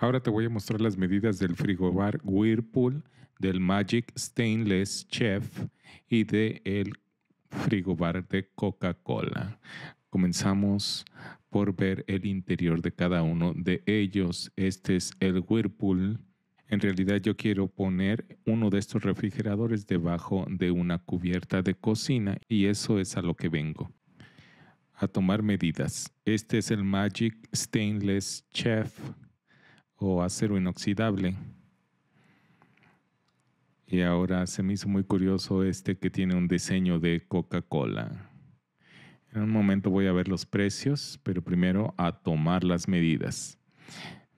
Ahora te voy a mostrar las medidas del frigobar Whirlpool, del Magic Stainless Chef y del el frigobar de Coca-Cola. Comenzamos por ver el interior de cada uno de ellos. Este es el Whirlpool. En realidad yo quiero poner uno de estos refrigeradores debajo de una cubierta de cocina y eso es a lo que vengo. A tomar medidas. Este es el Magic Stainless Chef o acero inoxidable. Y ahora se me hizo muy curioso este que tiene un diseño de Coca-Cola. En un momento voy a ver los precios, pero primero a tomar las medidas.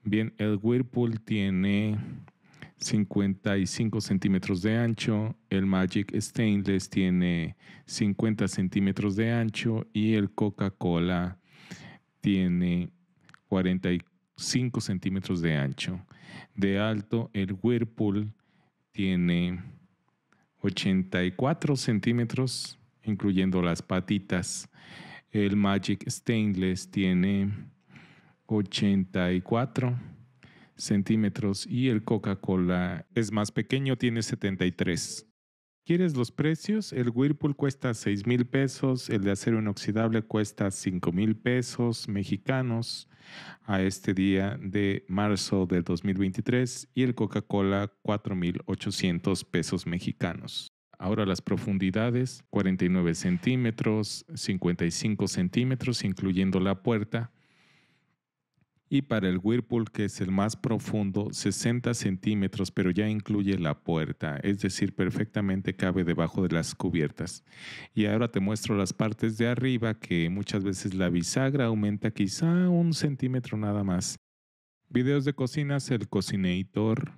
Bien, el Whirlpool tiene 55 centímetros de ancho, el Magic Stainless tiene 50 centímetros de ancho y el Coca-Cola tiene 44 5 centímetros de ancho. De alto, el Whirlpool tiene 84 centímetros, incluyendo las patitas. El Magic Stainless tiene 84 centímetros y el Coca-Cola es más pequeño, tiene 73. ¿Quieres los precios? El Whirlpool cuesta 6 mil pesos, el de acero inoxidable cuesta 5 mil pesos mexicanos a este día de marzo del 2023 y el Coca-Cola $4,800 mil pesos mexicanos. Ahora las profundidades, 49 centímetros, 55 centímetros, incluyendo la puerta, y para el Whirlpool, que es el más profundo, 60 centímetros, pero ya incluye la puerta, es decir, perfectamente cabe debajo de las cubiertas. Y ahora te muestro las partes de arriba, que muchas veces la bisagra aumenta quizá un centímetro nada más. Videos de cocinas, el Cocinator,